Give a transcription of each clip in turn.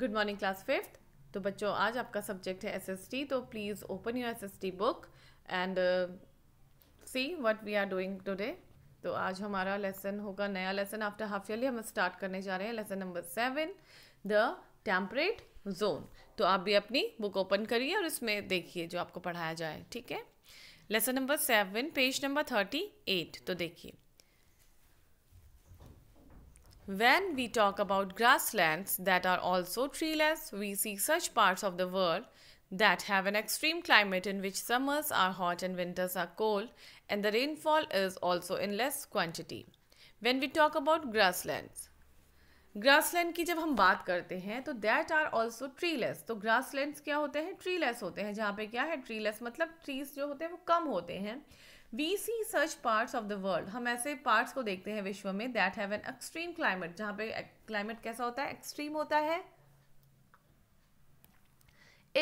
Good morning class fifth तो बच्चों आज आपका सब्जेक्ट है एसएसटी तो please open your SST book and see what we are doing today तो आज हमारा लेसन होगा नया लेसन आफ्टर हाफ ईयरली हम स्टार्ट करने जा रहे हैं lesson number seven the temperate zone तो आप भी अपनी बुक ओपन करिए और इसमें देखिए जो आपको पढ़ाया जाए ठीक है lesson number seven page number thirty eight तो देखिए When we talk about grasslands that are also treeless, we see such parts of the world that have an extreme climate in which summers are hot and winters are cold, and the rainfall is also in less quantity. When we talk about grasslands, grassland की जब हम बात करते हैं तो that are also treeless तो grasslands क्या होते हैं ट्रीलेस होते हैं जहाँ पे क्या है ट्रीलेस मतलब ट्रीज जो होते हैं वो कम होते हैं we see such parts of the world हम ऐसे पार्ट्स को देखते हैं विश्व में that have an extreme climate जहाँ पे क्लाइमेट कैसा होता है एक्सट्रीम होता है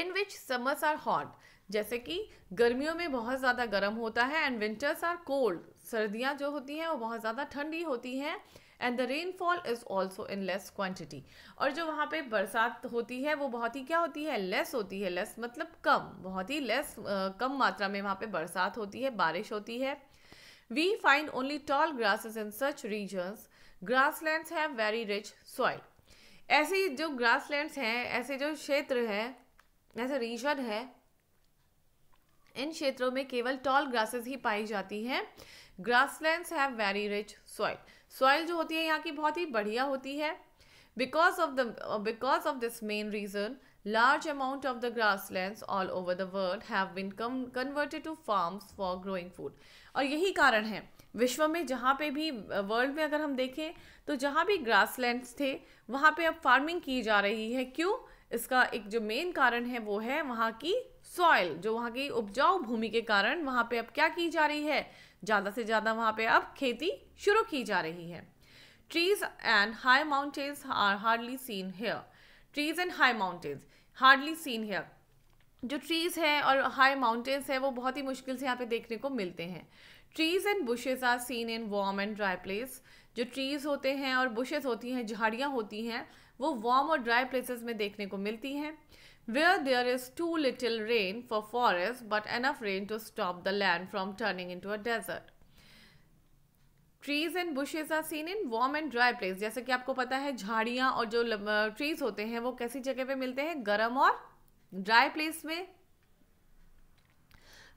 in which summers are hot जैसे कि गर्मियों में बहुत ज़्यादा गर्म होता है एंड विंटर्स आर कोल्ड सर्दियाँ जो होती हैं वो बहुत ज़्यादा ठंडी होती हैं and the rainfall is also in less quantity और जो वहाँ पे बरसात होती है वो बहुत ही क्या होती है लेस होती है लेस मतलब कम बहुत ही लेस कम मात्रा में वहाँ पे बरसात होती है बारिश होती है we find only tall grasses in such regions grassland have very rich soil ऐसे जो ग्रास लैंड्स हैं ऐसे जो क्षेत्र हैं ऐसे रीजन है इन क्षेत्रों में केवल टॉल ग्रासेस ही पाई जाती हैं grassland have very rich soil soil जो होती है यहाँ की बहुत ही बढ़िया होती है because of the because of this main reason large large amount of the grasslands all over the world have been converted to farms for growing food और यही कारण है विश्व में जहाँ पे भी वर्ल्ड में अगर हम देखें तो जहाँ भी ग्रास ग्रासलैंड्स थे वहाँ पे अब फार्मिंग की जा रही है क्यों इसका एक जो मेन कारण है वो है वहाँ की सॉइल जो वहाँ की उपजाऊ भूमि के कारण वहाँ पे अब क्या की जा रही है ज़्यादा से ज़्यादा वहाँ पे अब खेती शुरू की जा रही है trees and high mountains are hardly seen here trees and high mountains hardly seen here जो ट्रीज़ हैं और हाई माउंटेन्स हैं वो बहुत ही मुश्किल से यहाँ पे देखने को मिलते हैं trees and bushes are seen in warm and dry place जो ट्रीज़ होते हैं और बुशेज़ होती हैं झाड़ियाँ होती हैं वो वार्म और ड्राई प्लेसेस में देखने को मिलती हैं where there is too little rain for forests but enough rain to stop the land from turning into a desert. Trees and bushes are seen in warm and dry place जैसे कि आपको पता है झाड़ियाँ और जो ट्रीज होते हैं वो कैसी जगह पे मिलते हैं गर्म और ड्राई प्लेस में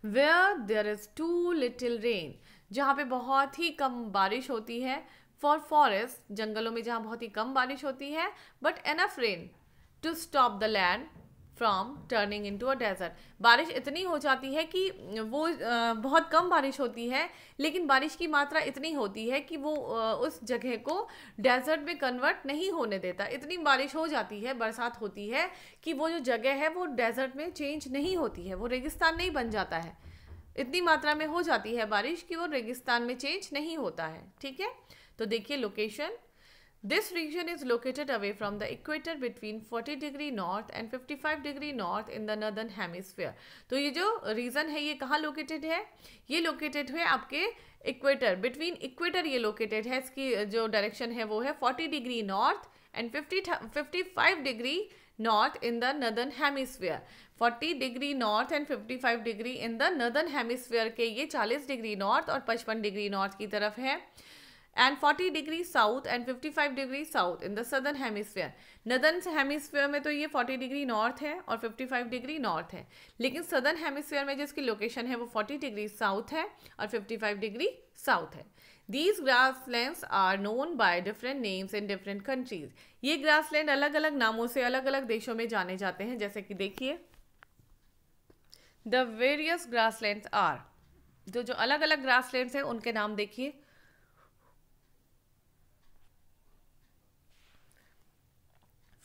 where there is too little rain जहाँ पे बहुत ही कम बारिश होती है फॉर फॉरेस्ट जंगलों में जहाँ बहुत ही कम बारिश होती है but enough rain to stop the land from turning into a desert बारिश इतनी हो जाती है कि वो बहुत कम बारिश होती है लेकिन बारिश की मात्रा इतनी होती है कि वो उस जगह को डेजर्ट में कन्वर्ट नहीं होने देता इतनी बारिश हो जाती है बरसात होती है कि वो जो जगह है वो डेजर्ट में चेंज नहीं होती है वो रेगिस्तान नहीं बन जाता है इतनी मात्रा में हो जाती है बारिश कि वो रेगिस्तान में चेंज नहीं होता है ठीक है तो देखिए location This region is located away from the equator between 40 degree north and 55 degree north in the northern hemisphere तो ये जो रीजन है ये कहाँ लोकेटेड है ये लोकेटेड है आपके इक्वेटर बिटवीन इक्वेटर ये लोकेटेड है इसकी जो डायरेक्शन है वो है 40 degree north and 50 55 degree north in the northern hemisphere 40 degree north and 55 degree in the northern hemisphere के ये 40 डिग्री नॉर्थ और 55 डिग्री नॉर्थ की तरफ है and 40 degree south and 55 degree south in the southern hemisphere northern hemisphere में तो ये 40 degree north है और 55 डिग्री नॉर्थ है लेकिन सदर्न हेमिसफेयर में जिसकी लोकेशन है वो 40 डिग्री साउथ है और 55 डिग्री साउथ है these grasslands are known by different names in different countries ये ग्रास लैंड अलग अलग नामों से अलग अलग देशों में जाने जाते हैं जैसे कि देखिए the various grassland are जो जो अलग अलग ग्रास लैंड हैं उनके नाम देखिए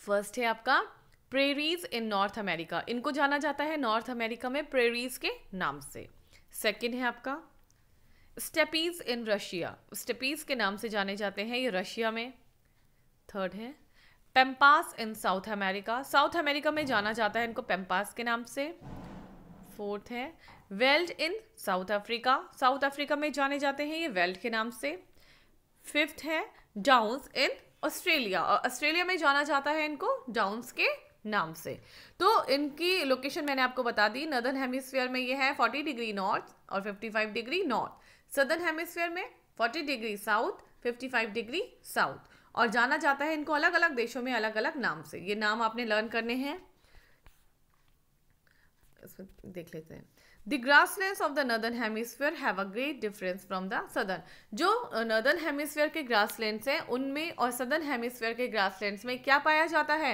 फर्स्ट है आपका प्रेरीज इन नॉर्थ अमेरिका इनको जाना जाता है नॉर्थ अमेरिका में प्रेरीज के नाम से सेकेंड है आपका स्टेपीज इन रशिया स्टेपीज के नाम से जाने जाते हैं ये रशिया में थर्ड है pampas in South America South America में जाना जाता है इनको पेम्पास के नाम से फोर्थ है veld in South Africa South Africa में जाने जाते हैं ये वेल्ड के नाम से फिफ्थ है डाउंस इन ऑस्ट्रेलिया और ऑस्ट्रेलिया में जाना जाता है इनको डाउन्स के नाम से तो इनकी लोकेशन मैंने आपको बता दी नदर्न हेमिस्फीयर में ये है 40 डिग्री नॉर्थ और 55 डिग्री नॉर्थ सदर्न हेमिस्फीयर में 40 डिग्री साउथ 55 डिग्री साउथ और जाना जाता है इनको अलग अलग देशों में अलग अलग नाम से ये नाम आपने लर्न करने हैं देख लेते हैं the grasslands of the northern hemisphere have a great difference from the southern. जो northern हेमिसफेयर के grasslands हैं उनमें और सदर्न हेमिसफेयर के लैंड में क्या पाया जाता है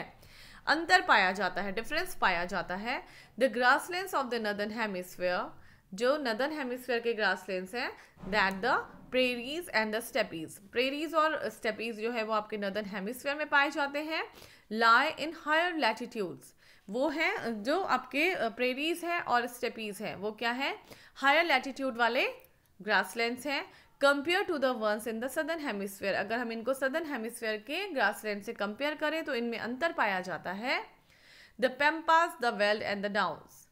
अंतर पाया जाता है डिफरेंस पाया जाता है the grasslands of the northern hemisphere जो नदर्न हेमिसफेयर के ग्रासलैंड्स हैं that the prairies and the steppes prairies और स्टेपीज जो है वो आपके नदर्न हेमिसफेयर में पाए जाते हैं लाई इन हायर लैटिट्यूड्स वो हैं जो आपके प्रेरीज हैं और स्टेपीज हैं वो क्या है हायर लैटिट्यूड वाले ग्रासलैंड्स हैं compare to the ones in the southern hemisphere अगर हम इनको सदर्न हेमिस्फेयर के ग्रासलैंड से कंपेयर करें तो इनमें अंतर पाया जाता है the pampas the veld and the downs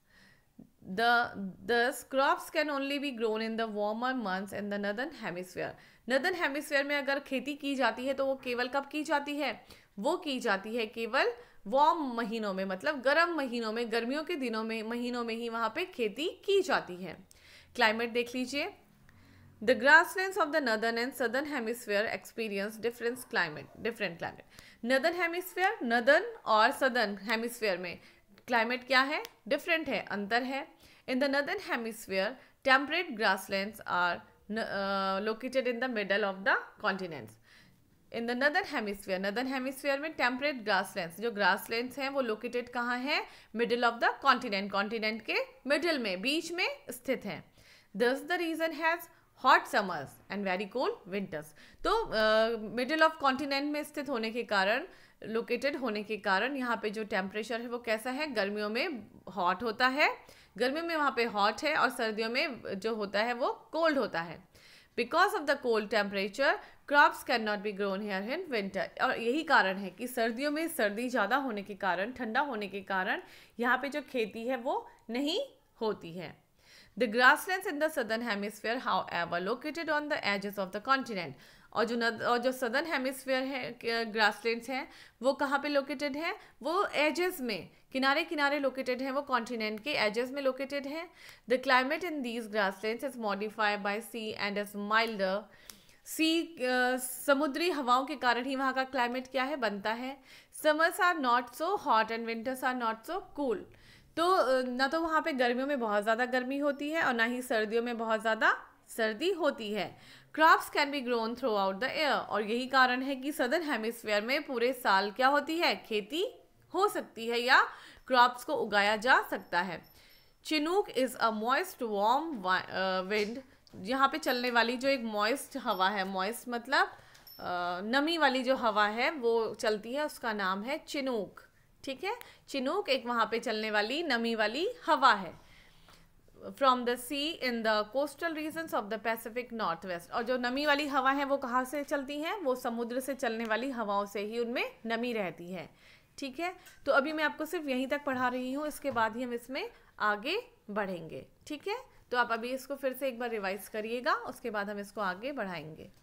the thus crops can only be grown in the warmer months in the northern hemisphere northern hemisphere में अगर खेती की जाती है तो वो केवल कब की जाती है वो की जाती है केवल वार्म महीनों में मतलब गर्म महीनों में गर्मियों के दिनों में महीनों में ही वहाँ पे खेती की जाती है क्लाइमेट देख लीजिए the grasslands of the northern and southern hemisphere experience difference climate different climate northern hemisphere northern और सदर्न हेमिसफेयर में क्लाइमेट क्या है डिफरेंट है अंतर है in the northern hemisphere temperate grasslands are located in the middle of the continents in the northern hemisphere northern hemisphere में temperate grassland जो grassland हैं वो लोकेटेड कहाँ हैं middle of the continent continent के middle में बीच में स्थित हैं thus the region has hot summers and very cold winters तो मिडिल ऑफ कॉन्टिनेंट में स्थित होने के कारण लोकेटेड होने के कारण यहाँ पे जो टेम्परेचर है वो कैसा है गर्मियों में हॉट होता है गर्मियों में वहाँ पे हॉट है और सर्दियों में जो होता है वो कोल्ड होता है because of the cold temperature crops can not be grown here in winter और यही कारण है कि सर्दियों में सर्दी ज़्यादा होने के कारण ठंडा होने के कारण यहाँ पे जो खेती है वो नहीं होती है the grassland in the southern hemisphere however located on the edges of the continent और जो नद और जो सदर्न हेमिसफेयर है ग्रास लैंड हैं वो कहाँ पे लोकेटेड हैं वो एजेस में किनारे किनारे लोकेटेड हैं वो कॉन्टिनेंट के एजेस में लोकेटेड हैं the climate in these grassland is modified by sea and is milder sea समुद्री हवाओं के कारण ही वहाँ का क्लाइमेट क्या है बनता है summers are not so hot and winters are not so cool तो ना तो वहाँ पे गर्मियों में बहुत ज़्यादा गर्मी होती है और ना ही सर्दियों में बहुत ज़्यादा सर्दी होती है crops can be grown throughout the year और यही कारण है कि सदर्न हेमिसफेयर में पूरे साल क्या होती है खेती हो सकती है या क्रॉप्स को उगाया जा सकता है Chinook is a moist warm wind यहाँ पे चलने वाली जो एक मॉइस्ट हवा है मॉइस्ट मतलब नमी वाली जो हवा है वो चलती है उसका नाम है चिनूक ठीक है चिनूक एक वहाँ पे चलने वाली नमी वाली हवा है from the sea in the coastal regions of the Pacific Northwest और जो नमी वाली हवा है वो कहाँ से चलती हैं वो समुद्र से चलने वाली हवाओं से ही उनमें नमी रहती है ठीक है तो अभी मैं आपको सिर्फ यहीं तक पढ़ा रही हूँ इसके बाद ही हम इसमें आगे बढ़ेंगे ठीक है तो आप अभी इसको फिर से एक बार रिवाइज करिएगा उसके बाद हम इसको आगे बढ़ाएंगे